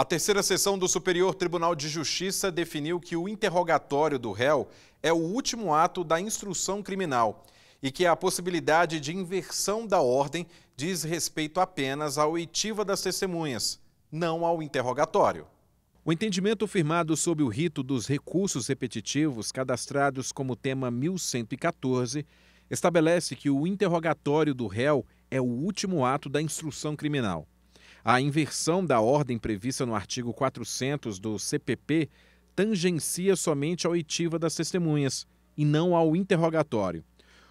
A terceira sessão do Superior Tribunal de Justiça definiu que o interrogatório do réu é o último ato da instrução criminal e que a possibilidade de inversão da ordem diz respeito apenas à oitiva das testemunhas, não ao interrogatório. O entendimento firmado sob o rito dos recursos repetitivos cadastrados como tema 1114 estabelece que o interrogatório do réu é o último ato da instrução criminal. A inversão da ordem prevista no artigo 400 do CPP tangencia somente a oitiva das testemunhas e não ao interrogatório.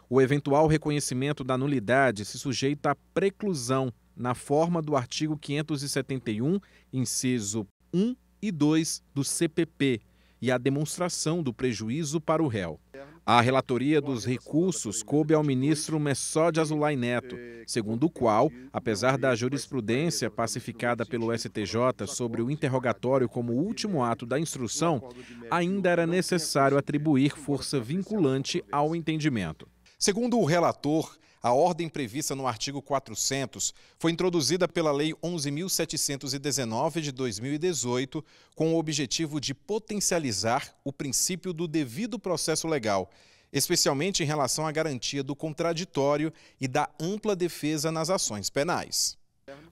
O eventual reconhecimento da nulidade se sujeita à preclusão na forma do artigo 571, inciso 1 e 2 do CPP, e a demonstração do prejuízo para o réu. A relatoria dos recursos coube ao ministro Messod Azulay Neto, segundo o qual, apesar da jurisprudência pacificada pelo STJ sobre o interrogatório como último ato da instrução, ainda era necessário atribuir força vinculante ao entendimento. Segundo o relator, a ordem prevista no artigo 400 foi introduzida pela Lei 11.719 de 2018 com o objetivo de potencializar o princípio do devido processo legal, especialmente em relação à garantia do contraditório e da ampla defesa nas ações penais.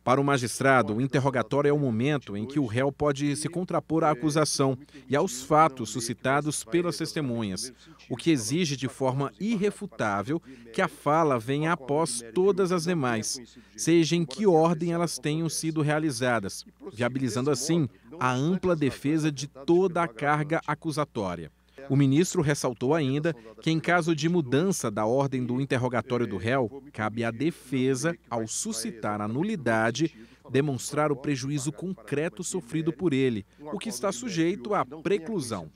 Para o magistrado, o interrogatório é o momento em que o réu pode se contrapor à acusação e aos fatos suscitados pelas testemunhas, o que exige de forma irrefutável que a fala venha após todas as demais, seja em que ordem elas tenham sido realizadas, viabilizando assim a ampla defesa de toda a carga acusatória. O ministro ressaltou ainda que, em caso de mudança da ordem do interrogatório do réu, cabe à defesa, ao suscitar a nulidade, demonstrar o prejuízo concreto sofrido por ele, o que está sujeito à preclusão.